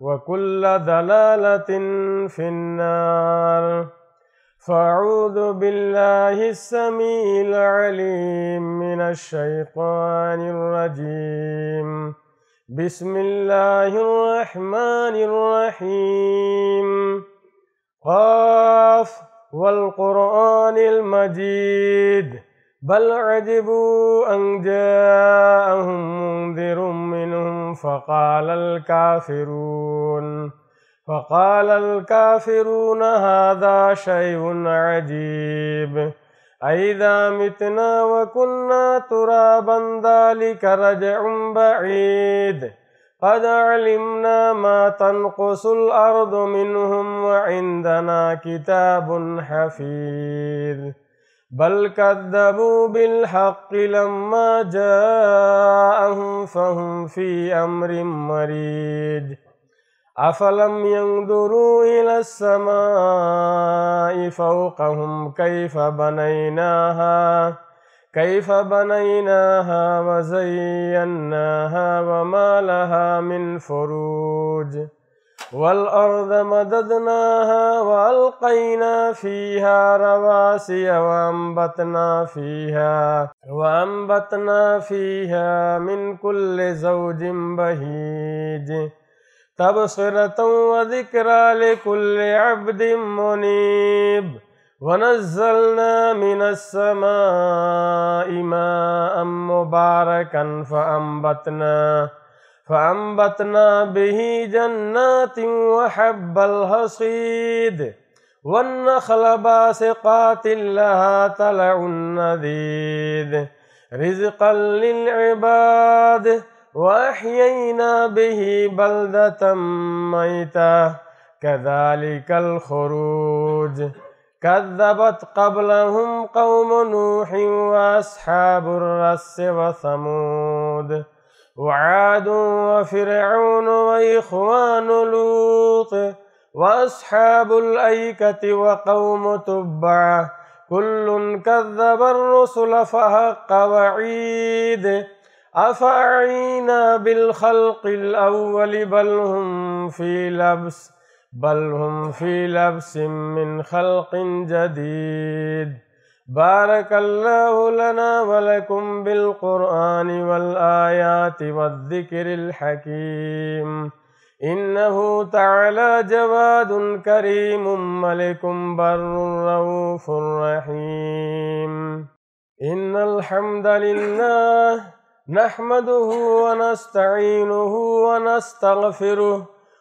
وكل ضلالة في النار فأعوذ بالله السميع العليم من الشيطان الرجيم بسم الله الرحمن الرحيم قاف والقرآن المجيد بل عجبوا أن جاءهم منذر منهم فقال الكافرون فقال الكافرون هذا شيء عجيب أئذا متنا وكنا ترابا ذلك رجع بعيد قد علمنا ما تنقص الأرض منهم وعندنا كتاب حفيظ بل كذبوا بالحق لما جاءهم فهم في أمر مريد أفلم ينظروا إلى السماء فوقهم كيف بنيناها كيف بنيناها وزيناها وما لها من فروج والأرض مددناها وألقينا فيها رواسي وأنبتنا فيها وأنبتنا فيها من كل زوج بهيج تبصرة وذكرى لكل عبد منيب ونزلنا من السماء ماء مباركا فأنبتنا فأنبتنا به جنات وحب الحصيد والنخل باسقات لها طلع نذيد رزقا للعباد وأحيينا به بلدة ميتة كذلك الخروج كذبت قبلهم قوم نوح وأصحاب الرس وثمود وعاد وفرعون وإخوان لوط وأصحاب الأيكة وقوم تبعة كل كذب الرسل فحق وعيد أفعينا بالخلق الأول بل هم في لبس بل هم في لبس من خلق جديد بارك الله لنا ولكم بالقرآن والآيات والذكر الحكيم إنه تعالى جواد كريم ملك بر رؤوف رحيم إن الحمد لله نحمده ونستعينه ونستغفره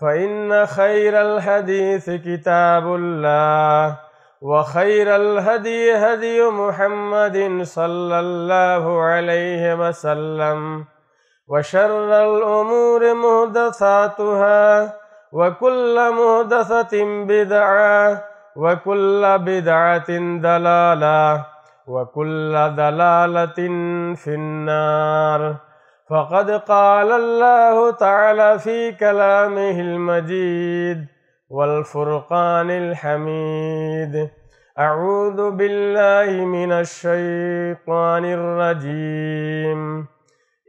فإن خير الحديث كتاب الله وخير الهدي هدي محمد صلى الله عليه وسلم وشر الأمور مهدثاتها وكل مهدثة بدعة وكل بدعة دلالة وكل دلالة في النار فقد قال الله تعالى في كلامه المجيد والفرقان الحميد أعوذ بالله من الشيطان الرجيم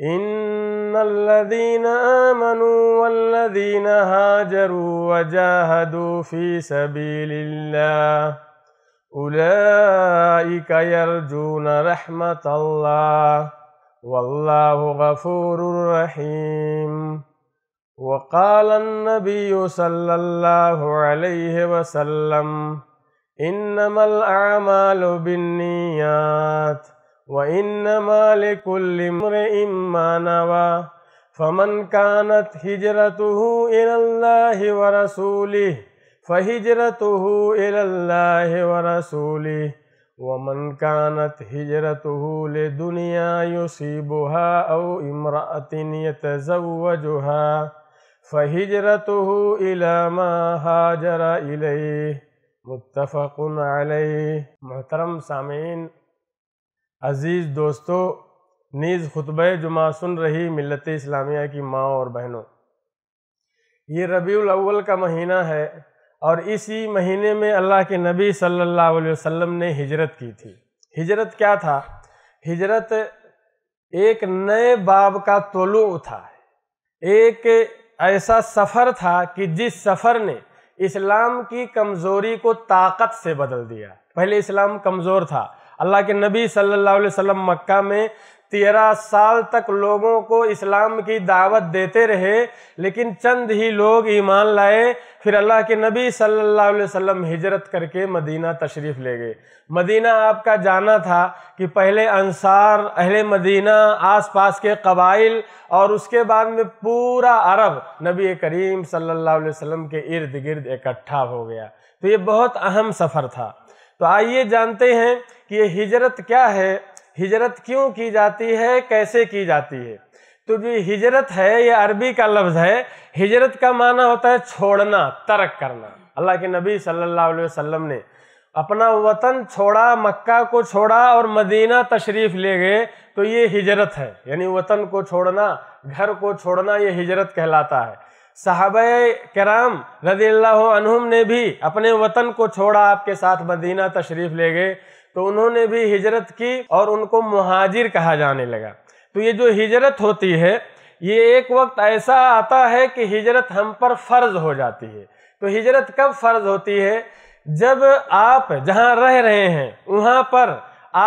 إن الذين آمنوا والذين هاجروا وجاهدوا في سبيل الله أولئك يرجون رحمة الله والله غفور رحيم وقال النبي صلى الله عليه وسلم إنما الأعمال بالنيات وإنما لكل امرئ ما نوى فمن كانت هجرته إلى الله ورسوله فهجرته إلى الله ورسوله वमन कानत हिजरतहू ले दुनिया युसीबुहा औ इमरातिन यतजवजुहा फहिजरतहू इला मा हाजरा इलैह मुत्तफ़क़ुन अलैह मोहतरम सामीन अज़ीज़ दोस्तों नीज़ खुतब जुमा सुन रही मिलत इस्लामिया की माँ और बहनों ये रबी अव्वल का महीना है और इसी महीने में अल्लाह के नबी सल्लल्लाहु अलैहि वसल्लम ने हिजरत की थी हिजरत क्या था हिजरत एक नए बाब का तोलू था एक ऐसा सफ़र था कि जिस सफ़र ने इस्लाम की कमज़ोरी को ताकत से बदल दिया पहले इस्लाम कमज़ोर था अल्लाह के नबी सल्लल्लाहु अलैहि वसल्लम मक्का में तेरह साल तक लोगों को इस्लाम की दावत देते रहे लेकिन चंद ही लोग ईमान लाए फिर अल्लाह के नबी सल्लल्लाहु अलैहि वसल्लम हिजरत करके मदीना तशरीफ़ ले गए मदीना आपका जाना था कि पहले अंसार अहले मदीना आसपास के कबाइल और उसके बाद में पूरा अरब नबी करीम सल्लल्लाहु अलैहि वसल्लम के इर्द गिर्द इकट्ठा हो गया तो ये बहुत अहम सफ़र था तो आइए जानते हैं कि ये हिजरत क्या है हिजरत क्यों की जाती है कैसे की जाती है तो जो हिजरत है ये अरबी का लफ्ज़ है हिजरत का माना होता है छोड़ना तर्क करना अल्लाह के नबी सल्लल्लाहु अलैहि वसल्लम ने अपना वतन छोड़ा मक्का को छोड़ा और मदीना तशरीफ़ ले गए तो ये हिजरत है यानी वतन को छोड़ना घर को छोड़ना ये हिजरत कहलाता है साहब कराम रजील्ला ने भी अपने वतन को छोड़ा आपके साथ मदीना तशरीफ़ ले गए तो उन्होंने भी हिजरत की और उनको महाजिर कहा जाने लगा तो ये जो हिजरत होती है ये एक वक्त ऐसा आता है कि हिजरत हम पर फर्ज हो जाती है तो हिजरत कब फर्ज होती है जब आप जहाँ रह रहे हैं वहाँ पर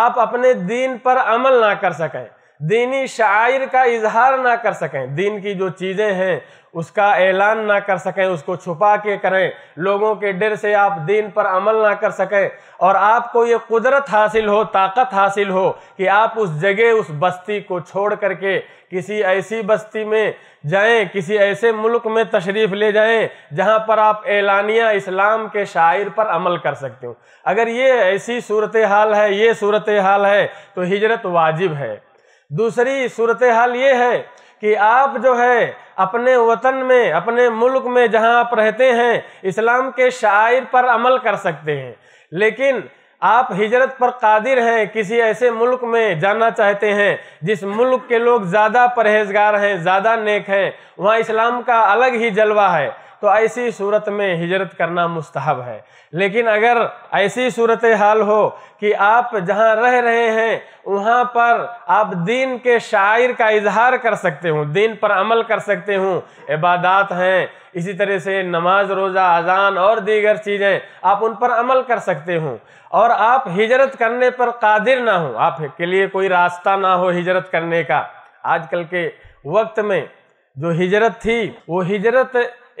आप अपने दीन पर अमल ना कर सकें दीनी शायर का इजहार ना कर सकें दीन की जो चीज़ें हैं उसका ऐलान ना कर सकें उसको छुपा के करें लोगों के डर से आप दीन पर अमल ना कर सकें और आपको ये कुदरत हासिल हो ताकत हासिल हो कि आप उस जगह उस बस्ती को छोड़ करके किसी ऐसी बस्ती में जाएं किसी ऐसे मुल्क में तशरीफ़ ले जाएं जहां पर आप एलानिया इस्लाम के शायर पर अमल कर सकते हो अगर ये ऐसी सूरत हाल है ये सूरत हाल है तो हिजरत वाजिब है दूसरी सूरत हाल ये है कि आप जो है अपने वतन में अपने मुल्क में जहां आप रहते हैं इस्लाम के शायर पर अमल कर सकते हैं लेकिन आप हिजरत पर कादिर हैं किसी ऐसे मुल्क में जाना चाहते हैं जिस मुल्क के लोग ज़्यादा परहेजगार हैं ज़्यादा नेक हैं वहाँ इस्लाम का अलग ही जलवा है तो ऐसी सूरत में हिजरत करना मुस्तहब है लेकिन अगर ऐसी सूरत हाल हो कि आप जहाँ रह रहे हैं वहाँ पर आप दीन के शायर का इजहार कर सकते हो दीन पर अमल कर सकते हो इबादत हैं इसी तरह से नमाज रोज़ा अजान और दीगर चीज़ें आप उन पर अमल कर सकते हो और आप हिजरत करने पर कादिर ना हो आपके लिए कोई रास्ता ना हो हिजरत करने का आजकल के वक्त में जो हिजरत थी वो हिजरत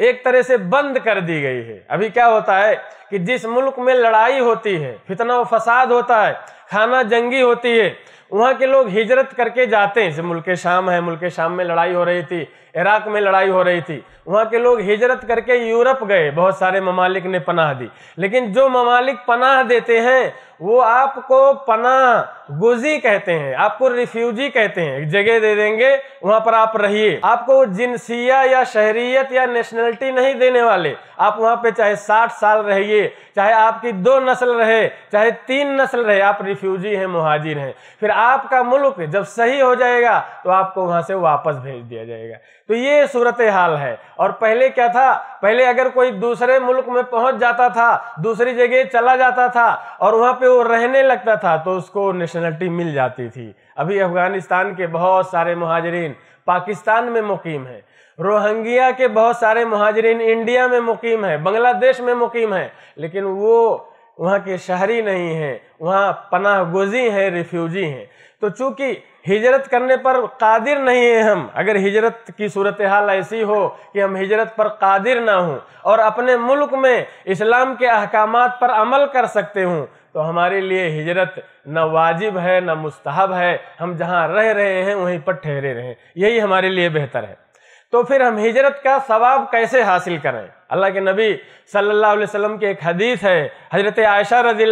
एक तरह से बंद कर दी गई है अभी क्या होता है कि जिस मुल्क में लड़ाई होती है फितना फसाद होता है खाना जंगी होती है वहाँ के लोग हिजरत करके जाते हैं जैसे मुल्क शाम है मुल्क शाम में लड़ाई हो रही थी इराक में लड़ाई हो रही थी वहाँ के लोग हिजरत करके यूरोप गए बहुत सारे ममालिक ने पनाह दी लेकिन जो ममालिक पनाह देते हैं वो आपको पनाह गुजी कहते हैं आपको रिफ्यूजी कहते हैं जगह दे देंगे वहाँ पर आप रहिए आपको जिनसिया या शहरीत या नेशनलिटी नहीं देने वाले आप वहाँ पे चाहे साठ साल रहिए चाहे आपकी दो नस्ल रहे चाहे तीन नस्ल रहे आप रिफ्यूजी हैं महाजिर हैं फिर आपका मुल्क जब सही हो जाएगा तो आपको वहाँ से वापस भेज दिया जाएगा तो ये सूरत हाल है और पहले क्या था पहले अगर कोई दूसरे मुल्क में पहुँच जाता था दूसरी जगह चला जाता था और वहाँ पर वो रहने लगता था तो उसको नेशनलिटी मिल जाती थी अभी अफगानिस्तान के बहुत सारे महाजरीन पाकिस्तान में मुकीम हैं रोहंगिया के बहुत सारे महाजरीन इंडिया में मुकीम है बांग्लादेश में मुकीम है लेकिन वो वहाँ के शहरी नहीं हैं वहाँ पनाह गोजी हैं रिफ्यूजी हैं तो चूंकि हिजरत करने पर कादिर नहीं है हम अगर हिजरत की सूरत हाल ऐसी हो कि हम हिजरत पर कादिर ना हों और अपने मुल्क में इस्लाम के अहकाम पर अमल कर सकते हों तो हमारे लिए हिजरत न वाजिब है न मुस्तहब है हम जहाँ रह रहे हैं वहीं पर ठहरे रहें यही हमारे लिए बेहतर है तो फिर हम हिजरत का सवाब कैसे हासिल करें अल्लाह के नबी सल्लल्लाहु अलैहि वसल्लम की एक हदीस है हजरत आयशा रज़ी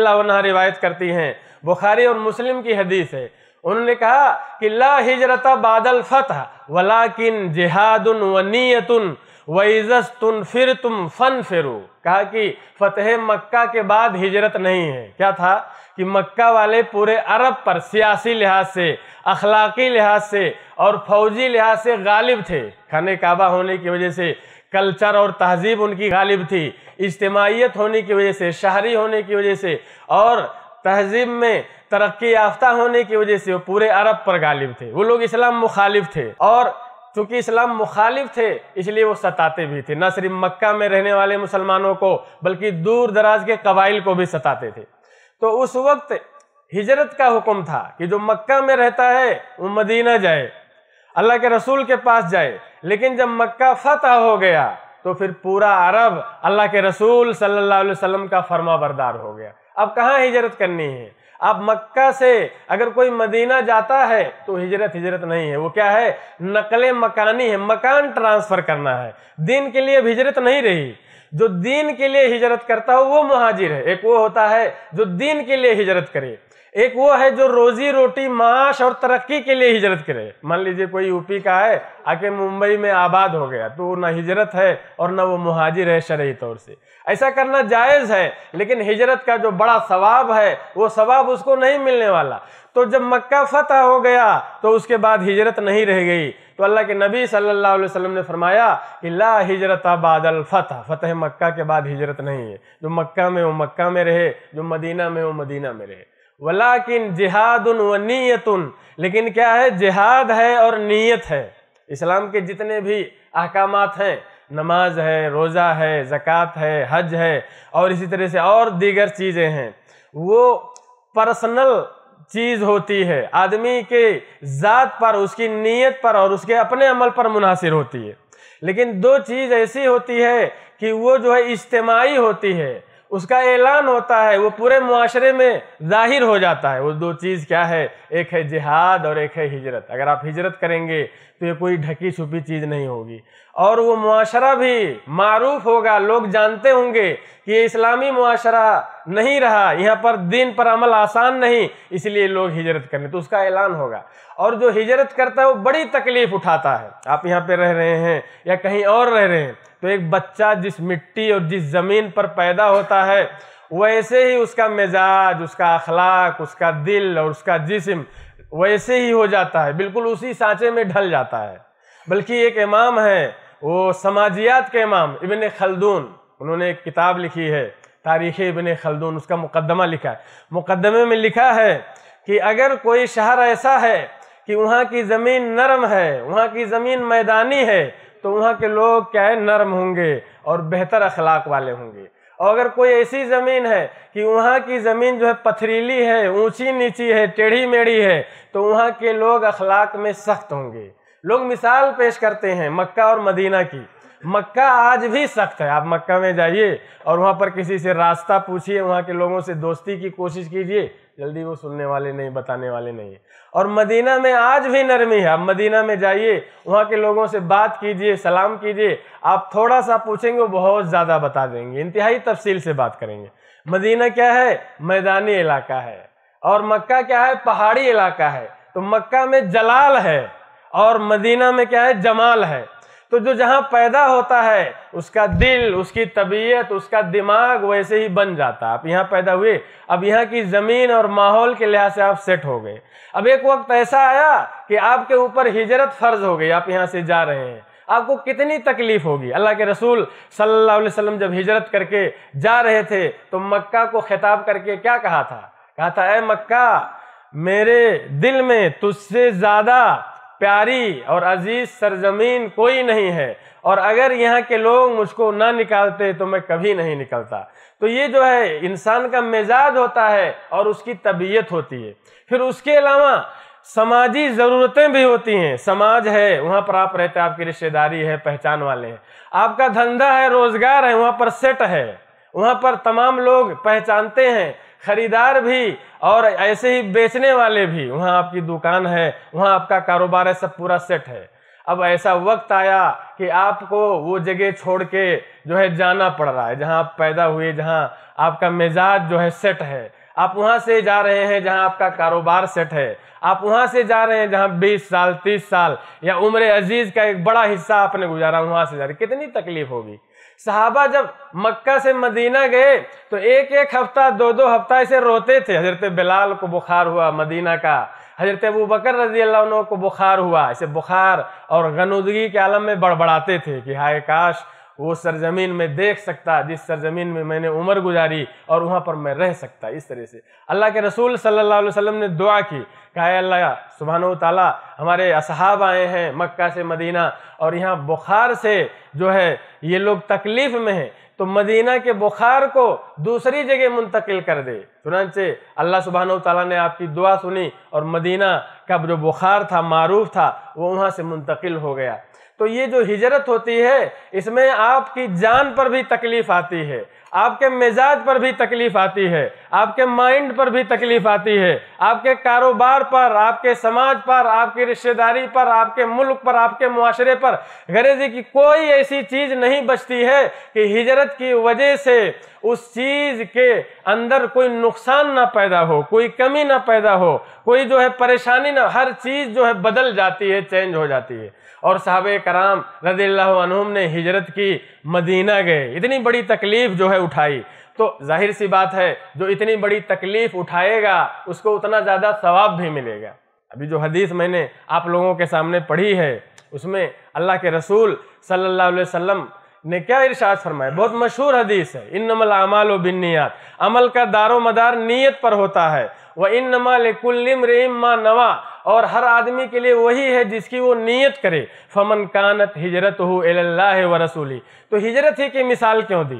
रिवायत करती हैं बुखारी और मुस्लिम की हदीस है उन्होंने कहा कि ला हिजरत बादल फतह वलाकिन जिहादुन वनीयतुन वज़स तुन फिर तुम फन फिरू कहा कि फतेह मक्का के बाद हिजरत नहीं है क्या था कि मक्का वाले पूरे अरब पर सियासी लिहाज से अखलाकी लिहाज से और फौजी लिहाज से गालिब थे खाने काबा होने की वजह से कल्चर और तहजीब उनकी गालिब थी इज्तमाहीत होने की वजह से शहरी होने की वजह से और तहजीब में तरक्की याफ्ता होने की वजह से वो पूरे अरब पर गालिब थे वो लोग इस्लाम मुखालिफ थे और चूँकि इस्लाम मुखालिफ थे इसलिए वो सताते भी थे न सिर्फ मक्का में रहने वाले मुसलमानों को बल्कि दूर दराज के कबाइल को भी सताते थे तो उस वक्त हिजरत का हुक्म था कि जो मक्का में रहता है वो मदीना जाए अल्लाह के रसूल के पास जाए लेकिन जब मक्का फतह हो गया तो फिर पूरा अरब अल्लाह के रसूल सल्लल्लाहु अलैहि वसल्लम का फर्मा बरदार हो गया अब कहाँ हिजरत करनी है अब मक्का से अगर कोई मदीना जाता है तो हिजरत हिजरत नहीं है वो क्या है नकल मकानी है मकान ट्रांसफर करना है दिन के लिए हिजरत नहीं रही जो दीन के लिए हिजरत करता हो वो महाजिर है एक वो होता है जो दीन के लिए हिजरत करे एक वो है जो रोजी रोटी माश और तरक्की के लिए हिजरत करे मान लीजिए कोई यूपी का है आके मुंबई में आबाद हो गया तो ना हिजरत है और ना वो महाजिर है शरीय तौर से ऐसा करना जायज़ है लेकिन हिजरत का जो बड़ा सवाब है वो सवाब उसको नहीं मिलने वाला तो जब मक्का फतह हो गया तो उसके बाद हिजरत नहीं रह गई तो अल्लाह के नबी सल्लल्लाहु अलैहि वसल्लम ने फरमाया कि ला हिजरत बादल फ़तह फ़तह मक्का के बाद हिजरत नहीं है जो मक्का में वो मक्का में रहे जो मदीना में वो मदीना में रहे वलाकिन जिहादन व नीयतन लेकिन क्या है जिहाद है और नीयत है इस्लाम के जितने भी अहकाम हैं नमाज है रोज़ा है ज़क़़त है हज है और इसी तरह से और दीगर चीज़ें हैं वो पर्सनल चीज़ होती है आदमी के ज़ात पर उसकी नीयत पर और उसके अपने अमल पर मुनासिर होती है लेकिन दो चीज़ ऐसी होती है कि वो जो है इज्तमाही होती है उसका ऐलान होता है वो पूरे माशरे में जाहिर हो जाता है वो दो चीज़ क्या है एक है जिहाद और एक है हिजरत अगर आप हिजरत करेंगे तो ये कोई ढकी छुपी चीज़ नहीं होगी और वो माशरा भी मरूफ होगा लोग जानते होंगे कि ये इस्लामी माशरा नहीं रहा यहाँ पर दिन पर अमल आसान नहीं इसलिए लोग हिजरत करें तो उसका ऐलान होगा और जो हिजरत करता है वो बड़ी तकलीफ उठाता है आप यहाँ पे रह रहे हैं या कहीं और रह रहे हैं तो एक बच्चा जिस मिट्टी और जिस ज़मीन पर पैदा होता है वैसे ही उसका मिजाज उसका अखलाक उसका दिल और उसका जिसम वैसे ही हो जाता है बिल्कुल उसी सांचे में ढल जाता है बल्कि एक इमाम है वो समाजियात के इमाम इबन खलदून उन्होंने एक किताब लिखी है तारीख़ इबन खलदून उसका मुकदमा लिखा है मुकदमे में लिखा है कि अगर कोई शहर ऐसा है कि वहाँ की ज़मीन नरम है वहाँ की ज़मीन मैदानी है तो वहाँ के लोग क्या है नरम होंगे और बेहतर अखलाक वाले होंगे और अगर कोई ऐसी ज़मीन है कि वहाँ की ज़मीन जो है पथरीली है ऊंची नीची है टेढ़ी मेढ़ी है तो वहाँ के लोग अखलाक में सख्त होंगे लोग मिसाल पेश करते हैं मक्का और मदीना की मक्का आज भी सख्त है आप मक्का में जाइए और वहाँ पर किसी से रास्ता पूछिए वहाँ के लोगों से दोस्ती की कोशिश कीजिए जल्दी वो सुनने वाले नहीं बताने वाले नहीं है और मदीना में आज भी नरमी है आप मदीना में जाइए वहाँ के लोगों से बात कीजिए सलाम कीजिए आप थोड़ा सा पूछेंगे वो बहुत ज़्यादा बता देंगे इंतहाई तफसील से बात करेंगे मदीना क्या है मैदानी इलाका है और मक्का क्या है पहाड़ी इलाका है तो मक्का में जलाल है और मदीना में क्या है जमाल है तो जो जहाँ पैदा होता है उसका दिल उसकी तबीयत उसका दिमाग वैसे ही बन जाता आप यहाँ पैदा हुए अब यहाँ की ज़मीन और माहौल के लिहाज से आप सेट हो गए अब एक वक्त ऐसा आया कि आपके ऊपर हिजरत फ़र्ज हो गई आप यहाँ से जा रहे हैं आपको कितनी तकलीफ होगी अल्लाह के रसूल सल्लल्लाहु अलैहि वसल्लम जब हिजरत करके जा रहे थे तो मक्का को खिताब करके क्या कहा था कहा था ए मक्का मेरे दिल में तुझसे ज़्यादा प्यारी और अजीज सरजमीन कोई नहीं है और अगर यहाँ के लोग मुझको ना निकालते तो मैं कभी नहीं निकलता तो ये जो है इंसान का मिजाज होता है और उसकी तबीयत होती है फिर उसके अलावा समाजी ज़रूरतें भी होती हैं समाज है वहाँ पर आप रहते हैं आपकी रिश्तेदारी है पहचान वाले हैं आपका धंधा है रोज़गार है वहाँ पर सेट है वहाँ पर तमाम लोग पहचानते हैं खरीदार भी और ऐसे ही बेचने वाले भी वहाँ आपकी दुकान है वहाँ आपका कारोबार है सब पूरा सेट है अब ऐसा वक्त आया कि आपको वो जगह छोड़ के जो है जाना पड़ रहा है जहाँ आप पैदा हुए जहाँ आपका मिजाज जो है सेट है आप वहाँ से जा रहे हैं जहाँ आपका कारोबार सेट है आप वहाँ से जा रहे हैं जहाँ 20 साल 30 साल या उम्र अजीज़ का एक बड़ा हिस्सा आपने गुजारा वहाँ से जा रहे कितनी तकलीफ होगी সাহাবা যখন মক্কা সে মদিনা গয়ে তো এক এক হфта দ দ হфта এসে রতে থে হযরত Bilal কো बुखार হুয়া মদিনা কা হযরত Abu Bakr رضی اللہ عنہ কো बुखार হুয়া এসে बुखार और गनুদগি কে आलम में बड़बड़ाते थे कि हाय काश वो सरजमीन में देख सकता जिस सरजमीन में मैंने उम्र गुजारी और वहाँ पर मैं रह सकता इस तरह से अल्लाह के रसूल सल्लल्लाहु अलैहि वसल्लम ने दुआ की कहा अल्लाह सुबहान ताला हमारे असहाब आए हैं मक्का से मदीना और यहाँ बुखार से जो है ये लोग तकलीफ़ में हैं तो मदीना के बुखार को दूसरी जगह मुंतकिल कर दे चुनाचे अल्लाह सुबहान तला ने आपकी दुआ सुनी और मदीना का जो बुखार था मारूफ था वो वहाँ से मुंतकिल हो गया तो ये जो हिजरत होती है इसमें आपकी जान पर भी तकलीफ आती है आपके मिजाज पर भी तकलीफ आती है आपके माइंड पर भी तकलीफ आती है आपके कारोबार पर आपके समाज पर आपकी रिश्तेदारी पर आपके मुल्क पर आपके मुआरे पर गरीजी की कोई ऐसी चीज़ नहीं बचती है कि हिजरत की वजह से उस चीज़ के अंदर कोई नुकसान ना पैदा हो कोई कमी ना पैदा हो कोई जो है परेशानी ना हर चीज़ जो है बदल जाती है चेंज हो जाती है और साहब कराम रदीम ने हिजरत की मदीना गए इतनी बड़ी तकलीफ़ जो है उठाई तो जाहिर सी बात है जो इतनी बड़ी तकलीफ़ उठाएगा उसको उतना ज़्यादा सवाब भी मिलेगा अभी जो हदीस मैंने आप लोगों के सामने पढ़ी है उसमें अल्लाह के रसूल सल्लल्लाहु अलैहि वसल्लम ने क्या इरशाद फरमाया बहुत मशहूर हदीस है इन नमल अमाल बिन अमल का दारो मदार नीयत पर होता है वह इन नमाल कुल्लिम रेम नवा और हर आदमी के लिए वही है जिसकी वो नीयत करे फमन कानत हिजरत हो अल्लाह व रसूली तो हिजरत ही की मिसाल क्यों दी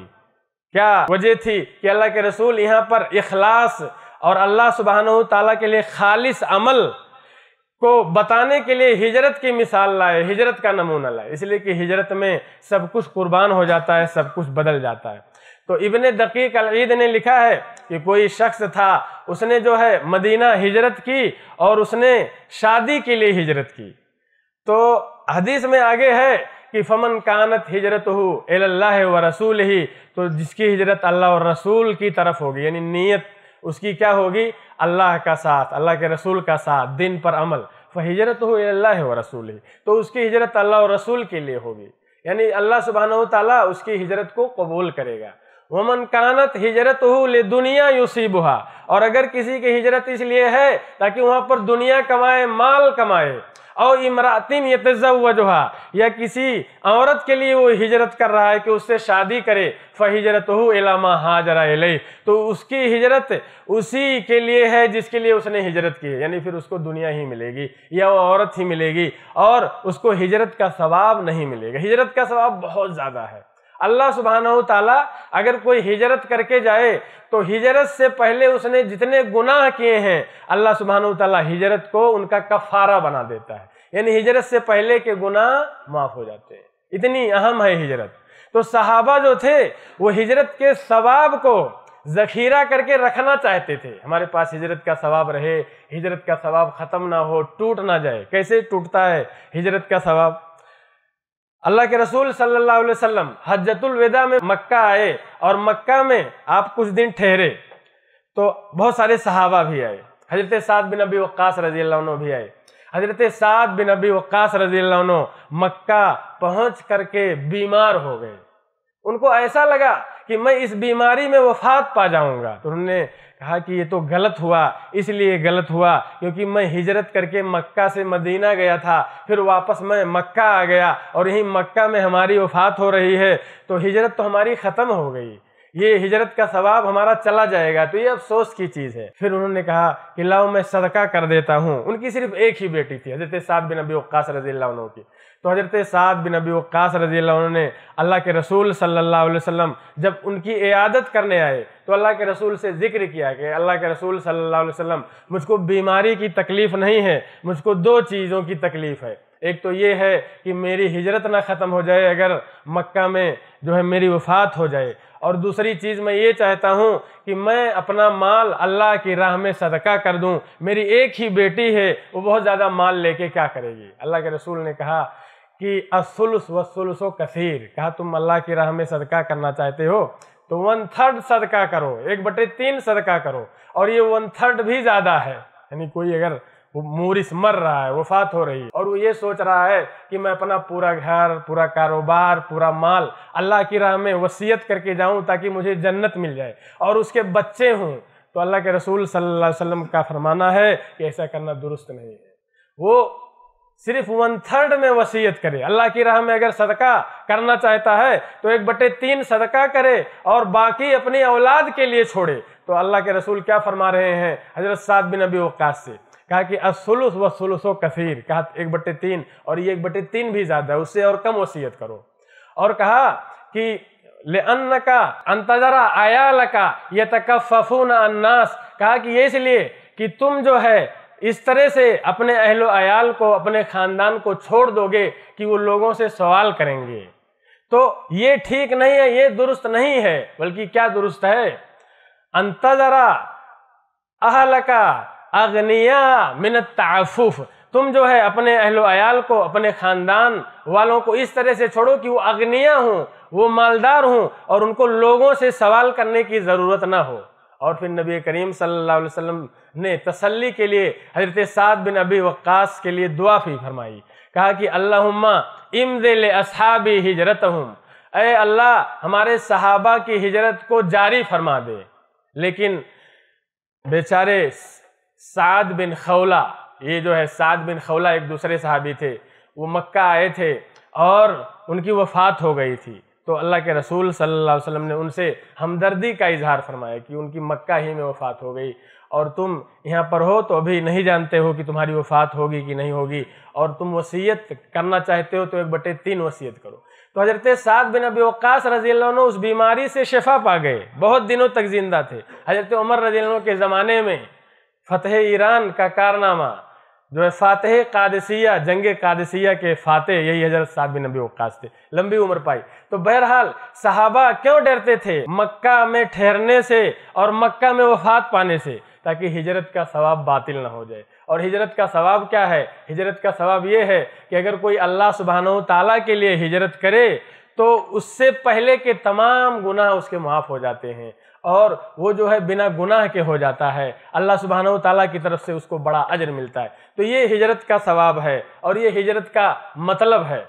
क्या वजह थी कि अल्लाह के रसूल यहाँ पर इखलास और अल्लाह सुबहान तला के लिए खालिस अमल को बताने के लिए हिजरत की मिसाल लाए हिजरत का नमूना लाए इसलिए कि हिजरत में सब कुछ कुर्बान हो जाता है सब कुछ बदल जाता है तो इबन दकीक अलईद ने लिखा है कि कोई शख्स था उसने जो है मदीना हिजरत की और उसने शादी के लिए हिजरत की तो हदीस में आगे है कि फमन कानत हिजरत हो अल्लाह व रसूल ही तो जिसकी हिजरत अल्लाह और रसूल की तरफ होगी यानी नीयत उसकी क्या होगी अल्लाह का साथ अल्लाह के रसूल का साथ दिन पर अमल हिजरत हो अल्लाह व रसूल ही तो उसकी हिजरत अल्लाह और रसूल के लिए होगी यानी अल्लाह सुबहाना तला उसकी हिजरत को कबूल करेगा वमन कानत हिजरत हो ले दुनिया युसीबुहा और अगर किसी की हिजरत इसलिए है ताकि वहाँ पर दुनिया कमाए माल कमाए और इमरातिन यतजहा या किसी औरत के लिए वो हिजरत कर रहा है कि उससे शादी करे हो एलामा हाजरा तो उसकी हिजरत उसी के लिए है जिसके लिए उसने हिजरत की यानी फिर उसको दुनिया ही मिलेगी या वो औरत ही मिलेगी और उसको हिजरत का स्वाब नहीं मिलेगा हिजरत का स्वाब बहुत ज़्यादा है अल्लाह सुबहाना तला अगर कोई हिजरत करके जाए तो हिजरत से पहले उसने जितने गुनाह किए हैं अल्लाह सुबहाना तला हिजरत को उनका कफारा बना देता है यानी हिजरत से पहले के गुनाह माफ हो जाते हैं इतनी अहम है हिजरत तो सहाबा जो थे वो हिजरत के सवाब को जखीरा करके रखना चाहते थे हमारे पास हिजरत का सवाब रहे हिजरत का सवाब ख़त्म ना हो टूट ना जाए कैसे टूटता है हिजरत का सवाब अल्लाह के रसूल सल्लल्लाहु अलैहि वसल्लम हजतुल वेदा में मक्का आए और मक्का में आप कुछ दिन ठहरे तो बहुत सारे सहाबा भी आए हजरत साद बिन अबी वक्स रजी भी आए हजरत साद बिन अबी वक्स रजी मक्का पहुंच करके बीमार हो गए उनको ऐसा लगा कि मैं इस बीमारी में वफात पा जाऊंगा तो उन्होंने कहा कि ये तो गलत हुआ इसलिए गलत हुआ क्योंकि मैं हिजरत करके मक्का से मदीना गया था फिर वापस मैं मक्का आ गया और यहीं मक्का में हमारी वफात हो रही है तो हिजरत तो हमारी ख़त्म हो गई ये हिजरत का सवाब हमारा चला जाएगा तो ये अफसोस की चीज़ है फिर उन्होंने कहा कि लाओ मैं सदका कर देता हूँ उनकी सिर्फ एक ही बेटी थी हजरत साहब बिन अबी वक्का रजील्ला की तो हज़रत साद बिन अबी वक्स रजी ने अल्लाह के रसूल सल्ला वसम जब उनकी इयादत करने आए तो अल्लाह के रसूल से जिक्र किया कि अल्लाह के रसूल सल्ला वसम मुझको बीमारी की तकलीफ़ नहीं है मुझको दो चीज़ों की तकलीफ़ है एक तो ये है कि मेरी हिजरत ना ख़त्म हो जाए अगर मक्का में जो है मेरी वफात हो जाए और दूसरी चीज़ मैं ये चाहता हूँ कि मैं अपना माल अल्लाह की राह में सदका कर दूँ मेरी एक ही बेटी है वो बहुत ज़्यादा माल लेके क्या करेगी अल्लाह के रसूल ने कहा कि असुलस वसुलसो कसीर कहा तुम अल्लाह की राह में सदका करना चाहते हो तो वन थर्ड सदका करो एक बटे तीन सदका करो और ये वन थर्ड भी ज्यादा है यानी कोई अगर मूरिस मर रहा है वफात हो रही है और वो ये सोच रहा है कि मैं अपना पूरा घर पूरा कारोबार पूरा माल अल्लाह की राह में वसीयत करके जाऊं ताकि मुझे जन्नत मिल जाए और उसके बच्चे हों तो अल्लाह के रसूल सल्लल्लाहु अलैहि वसल्लम का फरमाना है कि ऐसा करना दुरुस्त नहीं है वो सिर्फ वन थर्ड में वसीयत करे अल्लाह की राह में अगर सदका करना चाहता है तो एक बटे तीन सदका करे और बाकी अपनी औलाद के लिए छोड़े तो अल्लाह के रसूल क्या फरमा रहे हैं हजरत साद बिन नबी वक्स से कहा कि असुलस व सुलसो कसीर कहा एक बटे तीन और ये एक बटे तीन भी ज़्यादा है उससे और कम वसीयत करो और कहा कि ले अन्न का अंतजरा आया लका ये फफू अन्नास कहा कि ये इसलिए कि तुम जो है इस तरह से अपने अहलो अयाल को अपने खानदान को छोड़ दोगे कि वो लोगों से सवाल करेंगे तो ये ठीक नहीं है ये दुरुस्त नहीं है बल्कि क्या दुरुस्त है अहल अहलका अग्निया मिनत तफुफ तुम जो है अपने अहलो अयाल को अपने खानदान वालों को इस तरह से छोड़ो कि वो अग्निया हूँ वो मालदार हूँ और उनको लोगों से सवाल करने की ज़रूरत ना हो और फिर नबी करीम सल्लल्लाहु अलैहि वसल्लम ने तसल्ली के लिए हजरत साद बिन अबी वक्कास के लिए दुआ भी फरमाई कहा कि अल्लाहुम्मा इमदिल असहाबी हिजरत हूँ अरे अल्लाह हमारे सहाबा की हिजरत को जारी फरमा दे लेकिन बेचारे साद बिन खौला ये जो है साद बिन खौला एक दूसरे सहाबी थे वो मक्का आए थे और उनकी वफात हो गई थी तो अल्लाह के रसूल सल्लल्लाहु अलैहि वसल्लम ने उनसे हमदर्दी का इजहार फरमाया कि उनकी मक्का ही में वफ़ात हो गई और तुम यहाँ पर हो तो अभी नहीं जानते हो कि तुम्हारी वफ़ात होगी कि नहीं होगी और तुम वसीयत करना चाहते हो तो एक बटे तीन वसीयत करो तो हजरत सात बिन अबी वक्स रजी उस बीमारी से शफा पा गए बहुत दिनों तक जिंदा थे हजरत उमर रजी के ज़माने में फ़तेह ईरान का कारनामा जो है फातह कादसिया जंग कादसिया के फातह यही हजरत साहब बिन नबी वक्स थे लंबी उम्र पाई तो बहरहाल सहाबा क्यों डरते थे मक्का में ठहरने से और मक्का में वफात पाने से ताकि हिजरत का सवाब बातिल ना हो जाए और हिजरत का सवाब क्या है हिजरत का सवाब ये है कि अगर कोई अल्लाह सुबहान तला के लिए हिजरत करे तो उससे पहले के तमाम गुनाह उसके माफ़ हो जाते हैं और वो जो है बिना गुनाह के हो जाता है अल्लाह सुबहान तला की तरफ से उसको बड़ा अजर मिलता है तो ये हिजरत का सवाब है और ये हिजरत का मतलब है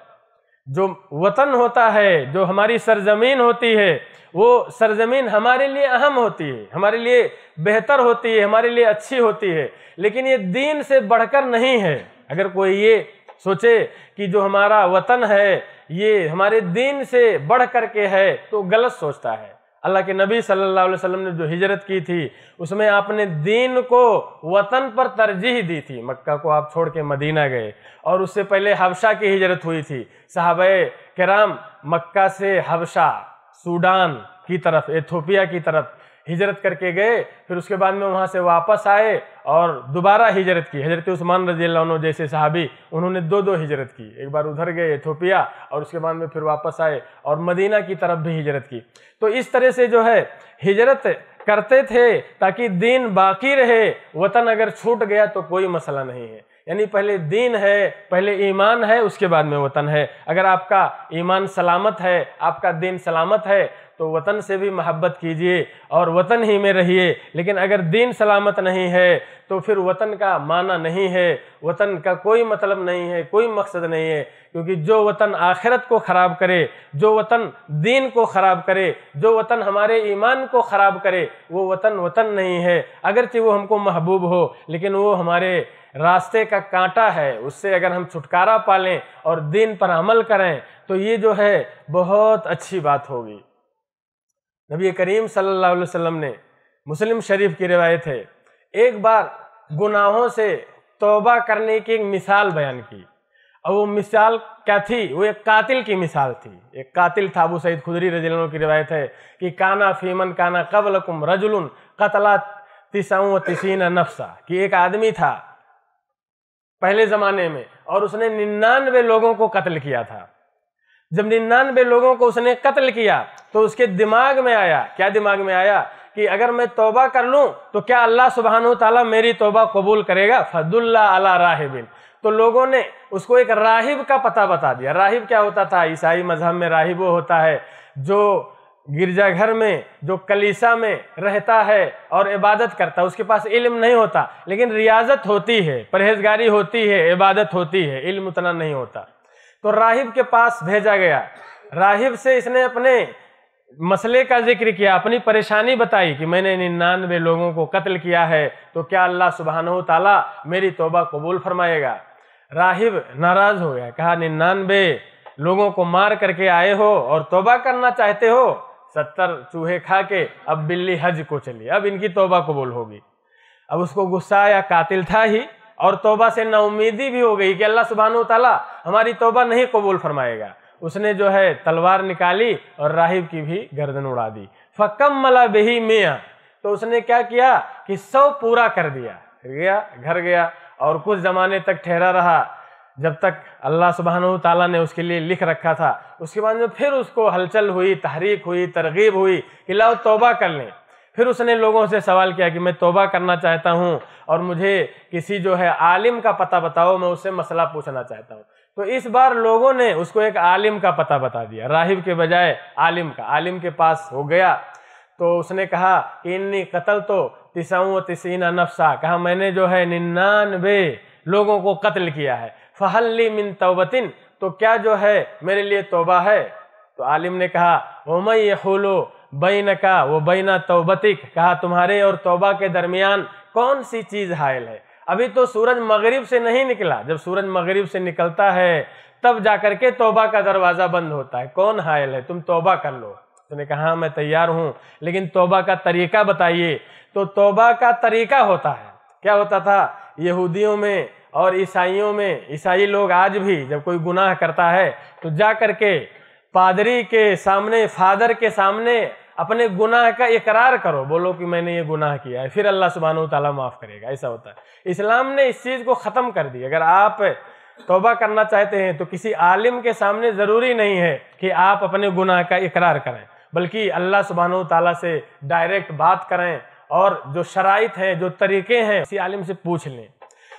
जो वतन होता है जो हमारी सरजमीन होती है वो सरजमीन हमारे लिए अहम होती है हमारे लिए बेहतर होती है हमारे लिए अच्छी होती है लेकिन ये दीन से बढ़कर नहीं है अगर कोई ये सोचे कि जो हमारा वतन है ये हमारे दीन से बढ़ करके है तो गलत सोचता है अल्लाह के नबी सल्लल्लाहु अलैहि वसल्लम ने जो हिजरत की थी उसमें आपने दीन को वतन पर तरजीह दी थी मक्का को आप छोड़ के मदीना गए और उससे पहले हबशा की हिजरत हुई थी साहब कराम मक्का से हबशा सूडान की तरफ एथोपिया की तरफ हिजरत करके गए फिर उसके बाद में वहाँ से वापस आए और दोबारा हिजरत की हजरत उस्मान रजी जैसे साहबी उन्होंने दो दो हिजरत की एक बार उधर गए एथोपिया और उसके बाद में फिर वापस आए और मदीना की तरफ भी हिजरत की तो इस तरह से जो है हिजरत करते थे ताकि दिन बाकी रहे वतन अगर छूट गया तो कोई मसला नहीं है यानी पहले दीन है पहले ईमान है उसके बाद में वतन है अगर आपका ईमान सलामत है आपका दीन सलामत है तो वतन से भी मोहब्बत कीजिए और वतन ही में रहिए लेकिन अगर दीन सलामत नहीं है तो फिर वतन का माना नहीं है वतन का कोई मतलब नहीं है कोई मकसद नहीं है क्योंकि जो वतन आखिरत को ख़राब करे जो वतन दीन को ख़राब करे जो वतन हमारे ईमान को ख़राब करे वो वतन वतन नहीं है अगरचि वो हमको महबूब हो लेकिन वो हमारे रास्ते का कांटा है उससे अगर हम छुटकारा पा लें और दिन पर अमल करें तो ये जो है बहुत अच्छी बात होगी नबी करीम सल्लल्लाहु अलैहि वसल्लम ने मुस्लिम शरीफ की रिवायत है एक बार गुनाहों से तोबा करने की एक मिसाल बयान की और वो मिसाल क्या थी वो एक कातिल की मिसाल थी एक कातिल था अबू सईद खुदरी रजलों की रिवायत है कि काना फीमन काना कबलकुम रजुल कतला तिसाऊ तिसीना नफसा कि एक आदमी था पहले ज़माने में और उसने निन्यानवे लोगों को कत्ल किया था जब निन्यानवे लोगों को उसने कत्ल किया तो उसके दिमाग में आया क्या दिमाग में आया कि अगर मैं तोबा कर लूं तो क्या अल्लाह सुबहान तला मेरी तोबा कबूल करेगा फदुल्ला अला राहिबिन तो लोगों ने उसको एक राहिब का पता बता दिया राहिब क्या होता था ईसाई मजहब में राहिब वो होता है जो गिरजाघर में जो कलीसा में रहता है और इबादत करता है उसके पास इल्म नहीं होता लेकिन रियाजत होती है परहेजगारी होती है इबादत होती है इल्म उतना नहीं होता तो राहिब के पास भेजा गया राहिब से इसने अपने मसले का जिक्र किया अपनी परेशानी बताई कि मैंने निन्यानवे लोगों को कत्ल किया है तो क्या अल्लाह सुबहान तला मेरी तोबा कबूल फरमाएगा राहिब नाराज हो गया कहा निन्यानवे लोगों को मार करके आए हो और तोबा करना चाहते हो सत्तर चूहे खा के अब बिल्ली हज को चली अब इनकी तोबा कबूल होगी अब उसको गुस्सा आया कातिल था ही और तोबा से नाउमीदी भी हो गई कि अल्लाह सुबहान तला हमारी तोबा नहीं कबूल फरमाएगा उसने जो है तलवार निकाली और राहिब की भी गर्दन उड़ा दी फकम मला बेही मियाँ तो उसने क्या किया कि सौ पूरा कर दिया गया घर गया और कुछ ज़माने तक ठहरा रहा जब तक अल्लाह सुबहान तला ने उसके लिए लिख रखा था उसके बाद में फिर उसको हलचल हुई तहरीक हुई तरगीब हुई कि लाओ तोबा कर लें फिर उसने लोगों से सवाल किया कि मैं तोबा करना चाहता हूँ और मुझे किसी जो है आलिम का पता बताओ मैं उससे मसला पूछना चाहता हूँ तो इस बार लोगों ने उसको एक आलिम का पता बता दिया राहिब के बजाय आलिम का आलिम के पास हो गया तो उसने कहा कि इन्नी कत्ल तो तिसाऊँ तिसना नफसा कहा मैंने जो है निन्यानवे लोगों को कत्ल किया है फ़हल्ली मिन तोबतिन तो क्या जो है मेरे लिए तोबा है तो आलिम ने कहा ओमई ये खोलो बैन का वो बैना तोबतिक कहा तुम्हारे और तोबा के दरमियान कौन सी चीज़ हायल है अभी तो सूरज मगरिब से नहीं निकला जब सूरज मगरिब से निकलता है तब जाकर के तोबा का दरवाज़ा बंद होता है कौन हायल है तुम तोबा कर लो उसने कहा हाँ मैं तैयार हूँ लेकिन तोबा का तरीका बताइए तो तोबा का तरीका होता है क्या होता था यहूदियों में और ईसाइयों में ईसाई लोग आज भी जब कोई गुनाह करता है तो जा करके पादरी के सामने फादर के सामने अपने गुनाह का इकरार करो बोलो कि मैंने ये गुनाह किया है फिर अल्लाह सुबहान तला माफ़ करेगा ऐसा होता है इस्लाम ने इस चीज़ को ख़त्म कर दी अगर आप तोबा करना चाहते हैं तो किसी आलिम के सामने ज़रूरी नहीं है कि आप अपने गुनाह का इकरार करें बल्कि अल्लाह सुबहान तला से डायरेक्ट बात करें और जो शराइ हैं जो तरीके हैं किसी आलिम से पूछ लें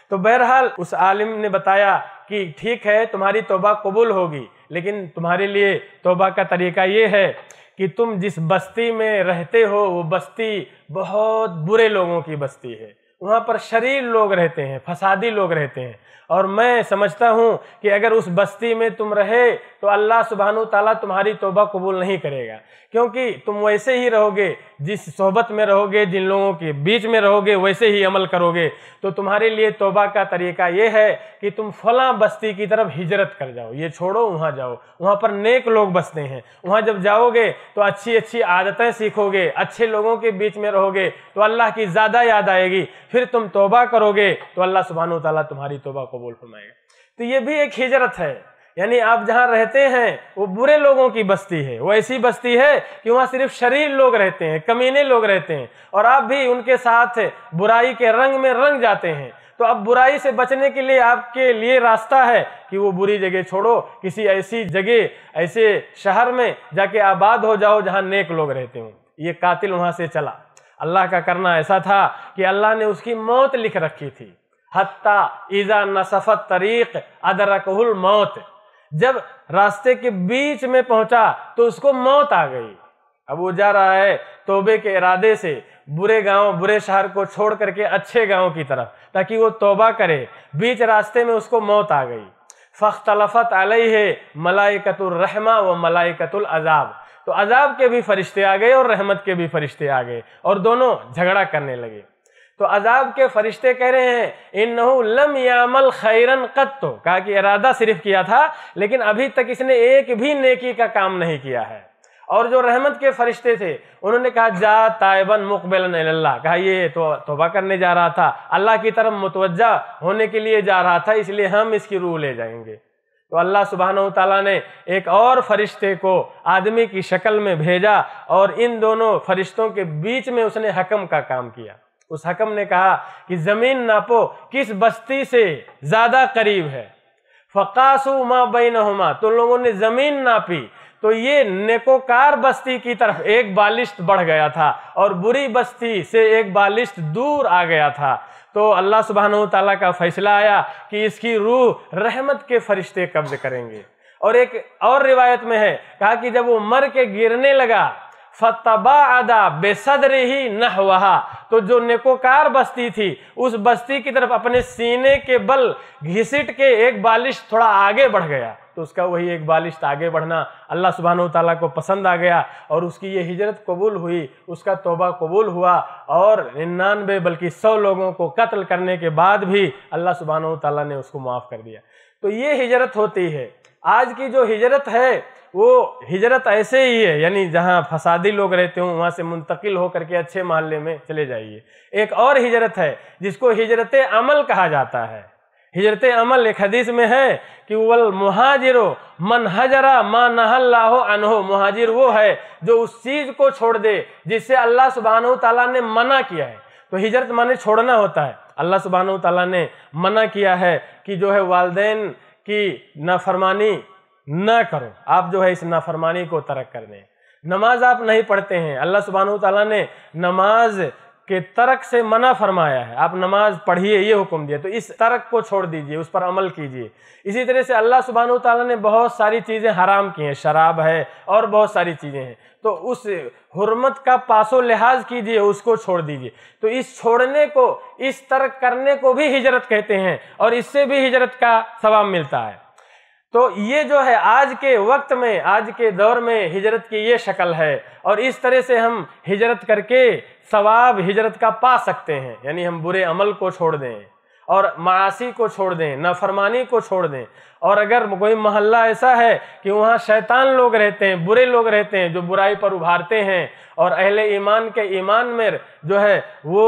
तो बहरहाल उस आलिम ने बताया कि ठीक है तुम्हारी तोबा कबूल होगी लेकिन तुम्हारे लिए तोबा का तरीका ये है कि तुम जिस बस्ती में रहते हो वो बस्ती बहुत बुरे लोगों की बस्ती है वहाँ पर शरीर लोग रहते हैं फसादी लोग रहते हैं और मैं समझता हूँ कि अगर उस बस्ती में तुम रहे तो अल्लाह सुबहान ताला तुम्हारी तोबा कबूल नहीं करेगा क्योंकि तुम वैसे ही रहोगे जिस सोहबत में रहोगे जिन लोगों के बीच में रहोगे वैसे ही अमल करोगे तो तुम्हारे लिए तोबा का तरीका ये है कि तुम फला बस्ती की तरफ हिजरत कर जाओ ये छोड़ो वहाँ जाओ वहाँ पर नेक लोग बसते हैं वहाँ जब जाओगे तो अच्छी अच्छी आदतें सीखोगे अच्छे लोगों के बीच में रहोगे तो अल्लाह की ज़्यादा याद आएगी फिर तुम तोबा करोगे तो अल्लाह सुबहान तला तुम्हारी तोबा कबूल फरमाएगा तो ये भी एक हिजरत है यानी आप जहाँ रहते हैं वो बुरे लोगों की बस्ती है वो ऐसी बस्ती है कि वहाँ सिर्फ शरीर लोग रहते हैं कमीने लोग रहते हैं और आप भी उनके साथ बुराई के रंग में रंग जाते हैं तो अब बुराई से बचने के लिए आपके लिए रास्ता है कि वो बुरी जगह छोड़ो किसी ऐसी जगह ऐसे शहर में जाके आबाद हो जाओ जहाँ नेक लोग रहते हों ये कातिल वहाँ से चला अल्लाह का करना ऐसा था कि अल्लाह ने उसकी मौत लिख रखी थी हत्ता ईजा नसफत तरीक अदरकहुल मौत जब रास्ते के बीच में पहुंचा तो उसको मौत आ गई अब वो जा रहा है तोबे के इरादे से बुरे गांव बुरे शहर को छोड़ करके अच्छे गांव की तरफ ताकि वो तोबा करे बीच रास्ते में उसको मौत आ गई फ़ख्तलफ़त अलई है रहमा व मलाइकतुल अजाब तो अजाब के भी फरिश्ते आ गए और रहमत के भी फरिश्ते आ गए और दोनों झगड़ा करने लगे तो अजाब के फरिश्ते कह रहे हैं इन लम यामल खैरन तो कहा कि इरादा सिर्फ किया था लेकिन अभी तक इसने एक भी नेकी का काम नहीं किया है और जो रहमत के फरिश्ते थे उन्होंने कहा जा तायबन मुकबिलन कहा ये तो तोबा करने जा रहा था अल्लाह की तरफ मुतवजा होने के लिए जा रहा था इसलिए हम इसकी रूह ले जाएंगे तो अल्लाह सुबहान तला ने एक और फरिश्ते को आदमी की शक्ल में भेजा और इन दोनों फरिश्तों के बीच में उसने हकम का काम किया उस हकम ने कहा कि जमीन नापो किस बस्ती से ज्यादा करीब है फकासु माँ बई नुमा तो लोगों ने जमीन नापी तो ये नेकोकार बस्ती की तरफ एक बालिश्त बढ़ गया था और बुरी बस्ती से एक बालिश्त दूर आ गया था तो अल्लाह सुबहान तला का फैसला आया कि इसकी रूह रहमत के फरिश्ते कब्ज करेंगे और एक और रिवायत में है कहा कि जब वो मर के गिरने लगा फतबादा बेसदर ही नहवहा तो जो नेकोकार बस्ती थी उस बस्ती की तरफ अपने सीने के बल घिसट के एक बालिश थोड़ा आगे बढ़ गया तो उसका वही एक बालिश आगे बढ़ना अल्लाह सुबहान तला को पसंद आ गया और उसकी ये हिजरत कबूल हुई उसका तोबा कबूल हुआ और निन्यानवे बल्कि सौ लोगों को कत्ल करने के बाद भी अल्लाह सुबहान तला ने उसको माफ़ कर दिया तो ये हिजरत होती है आज की जो हिजरत है वो हिजरत ऐसे ही है यानी जहाँ फसादी लोग रहते हों वहाँ से मुंतकिल होकर के अच्छे मोहल्ले में चले जाइए एक और हिजरत है जिसको हिजरत अमल कहा जाता है हिजरत अमल एक हदीस में है कि वल महाजिरो मन हजरा मा नाह अनहो महाजिर वो है जो उस चीज़ को छोड़ दे जिससे अल्लाह सुबहान तला ने मना किया है तो हिजरत माने छोड़ना होता है अल्लाह सुबहान तला ने मना किया है कि जो है वालदेन की नाफरमानी न करो आप जो है इस नाफरमानी को तरक कर दें नमाज आप नहीं पढ़ते हैं अल्लाह सुबहान तला ने नमाज कि तर्क से मना फरमाया है आप नमाज पढ़िए ये हुक्म दिया तो इस तर्क को छोड़ दीजिए उस पर अमल कीजिए इसी तरह से अल्लाह सुबहान तला ने बहुत सारी चीज़ें हराम की हैं शराब है और बहुत सारी चीज़ें हैं तो उस हरमत का पासो लिहाज कीजिए उसको छोड़ दीजिए तो इस छोड़ने को इस तर्क करने को भी हिजरत कहते हैं और इससे भी हिजरत का सवाब मिलता है तो ये जो है आज के वक्त में आज के दौर में हिजरत की ये शक्ल है और इस तरह से हम हिजरत करके सवाब हिजरत का पा सकते हैं यानी हम बुरे अमल को छोड़ दें और मासी को छोड़ दें नाफरमानी को छोड़ दें और अगर कोई महल्ला ऐसा है कि वहाँ शैतान लोग रहते हैं बुरे लोग रहते हैं जो बुराई पर उभारते हैं और अहले ईमान के ईमान में जो है वो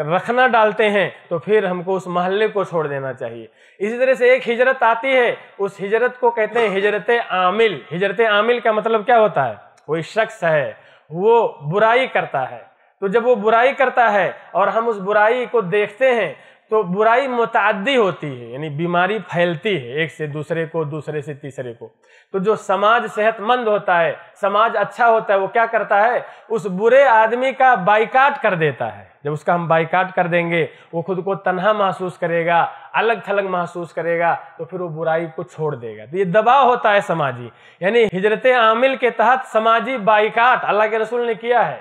रखना डालते हैं तो फिर हमको उस महल्ले को छोड़ देना चाहिए इसी तरह से एक हिजरत आती है उस हिजरत को कहते हैं हिजरत आमिल हिजरत आमिल का मतलब क्या होता है कोई शख्स है वो बुराई करता है तो जब वो बुराई करता है और हम उस बुराई को देखते हैं तो बुराई मुतदी होती है यानी बीमारी फैलती है एक से दूसरे को दूसरे से तीसरे को तो जो समाज सेहतमंद होता है समाज अच्छा होता है वो क्या करता है उस बुरे आदमी का बाइकाट कर देता है जब उसका हम बाइकाट कर देंगे वो खुद को तनहा महसूस करेगा अलग थलग महसूस करेगा तो फिर वो बुराई को छोड़ देगा तो ये दबाव होता है समाजी यानी हिजरत आमिल के तहत समाजी बाइकाट अल्लाह के रसूल ने किया है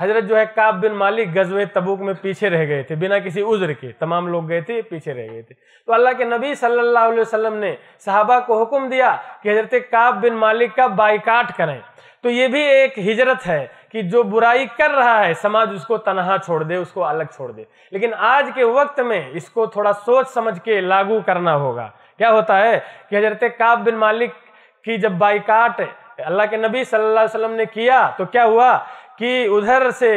हजरत जो है काब बिन मालिक गजवे तबूक में पीछे रह गए थे बिना किसी उज्र के तमाम लोग गए थे पीछे रह गए थे तो अल्लाह के नबी सल्लल्लाहु अलैहि वसल्लम ने सहाबा को हुक्म दिया कि हजरत काब बिन मालिक का बाइकाट करें तो ये भी एक हिजरत है कि जो बुराई कर रहा है समाज उसको तनहा छोड़ दे उसको अलग छोड़ दे लेकिन आज के वक्त में इसको थोड़ा सोच समझ के लागू करना होगा क्या होता है कि हजरत काब बिन मालिक की जब बाइकाट अल्लाह के नबी सल्लल्लाहु अलैहि वसल्लम ने किया तो क्या हुआ कि उधर से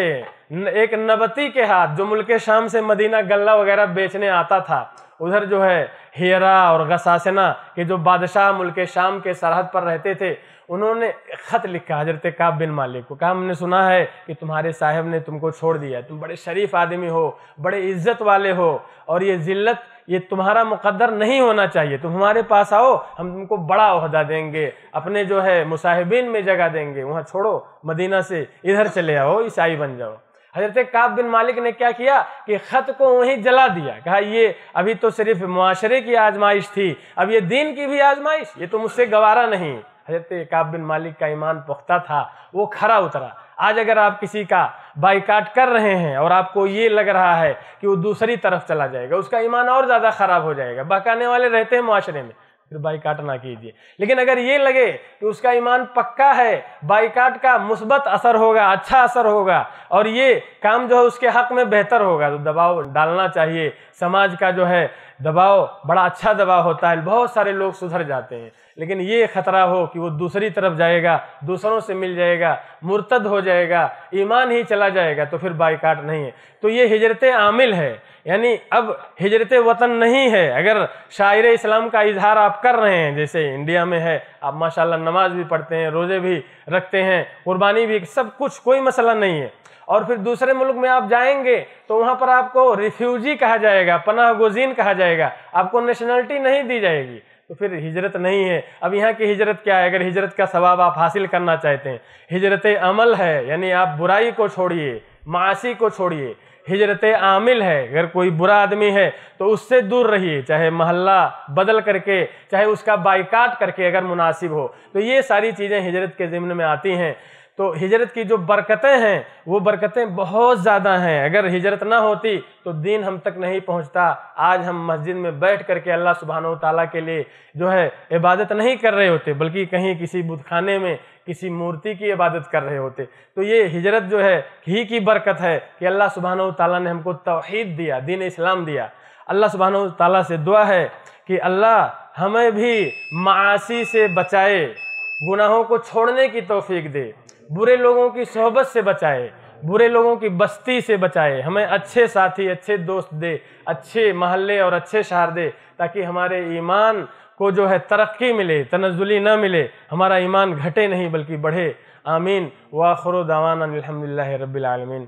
एक नबती के हाथ जो मुल्क शाम से मदीना गल्ला वगैरह बेचने आता था उधर जो है हेरा और गसासना के जो बादशाह मुल्क शाम के सरहद पर रहते थे उन्होंने खत लिखा हजरत काब बिन मालिक को कहा हमने सुना है कि तुम्हारे साहब ने तुमको छोड़ दिया तुम बड़े शरीफ आदमी हो बड़े इज्जत वाले हो और ये जिल्लत ये तुम्हारा मुकद्दर नहीं होना चाहिए तुम हमारे पास आओ हम तुमको बड़ा अहदा देंगे अपने जो है मुसाहिबीन में जगह देंगे वहाँ छोड़ो मदीना से इधर चले आओ ईसाई बन जाओ हजरत काब बिन मालिक ने क्या किया कि ख़त को वहीं जला दिया कहा ये अभी तो सिर्फ माशरे की आजमाइश थी अब ये दीन की भी आजमाइश ये तो मुझसे गवारा नहीं हजरत काब बिन मालिक का ईमान पुख्ता था वो खरा उतरा आज अगर आप किसी का बाइकाट कर रहे हैं और आपको ये लग रहा है कि वो दूसरी तरफ चला जाएगा उसका ईमान और ज़्यादा ख़राब हो जाएगा बहकाने वाले रहते हैं माशरे में फिर बाइकाट ना कीजिए लेकिन अगर ये लगे कि उसका ईमान पक्का है बाइकाट का मुस्बत असर होगा अच्छा असर होगा और ये काम जो है उसके हक में बेहतर होगा तो दबाव डालना चाहिए समाज का जो है दबाव बड़ा अच्छा दबाव होता है बहुत सारे लोग सुधर जाते हैं लेकिन ये खतरा हो कि वो दूसरी तरफ जाएगा दूसरों से मिल जाएगा मुर्तद हो जाएगा ईमान ही चला जाएगा तो फिर बाइकाट नहीं है तो ये हिजरत आमिल है यानी अब हिजरत वतन नहीं है अगर शायर इस्लाम का इजहार आप कर रहे हैं जैसे इंडिया में है आप माशाल्लाह नमाज भी पढ़ते हैं रोज़े भी रखते हैं कुर्बानी भी सब कुछ कोई मसला नहीं है और फिर दूसरे मुल्क में आप जाएंगे तो वहाँ पर आपको रिफ्यूजी कहा जाएगा पनाह गुजीन कहा जाएगा आपको नेशनलिटी नहीं दी जाएगी तो फिर हिजरत नहीं है अब यहाँ की हिजरत क्या है अगर हिजरत का सवाब आप हासिल करना चाहते हैं हिजरत अमल है यानी आप बुराई को छोड़िए मासी को छोड़िए हिजरत आमिल है अगर कोई बुरा आदमी है तो उससे दूर रहिए चाहे महल्ला बदल करके चाहे उसका बाइकाट करके अगर मुनासिब हो तो ये सारी चीज़ें हिजरत के ज़िम्न में आती हैं तो हिजरत की जो बरकतें हैं वो बरकतें बहुत ज़्यादा हैं अगर हिजरत ना होती तो दीन हम तक नहीं पहुंचता आज हम मस्जिद में बैठ करके अल्लाह सुबहान तला के लिए जो है इबादत नहीं कर रहे होते बल्कि कहीं किसी बुतखाने में किसी मूर्ति की इबादत कर रहे होते तो ये हिजरत जो है ही की बरकत है कि अल्लाह सुबहान तला ने हमको तोहद दिया दीन इस्लाम दिया अल्लाह सुबहान तला से दुआ है कि अल्लाह हमें भी मासी से बचाए गुनाहों को छोड़ने की तोफ़ी दे बुरे लोगों की सोहबत से बचाए बुरे लोगों की बस्ती से बचाए हमें अच्छे साथी अच्छे दोस्त दे अच्छे महल्ले और अच्छे शहर दे ताकि हमारे ईमान को जो है तरक्की मिले तनजुली ना मिले हमारा ईमान घटे नहीं बल्कि बढ़े आमीन वाखर दावाना अलहमदिल्ला रबालमीन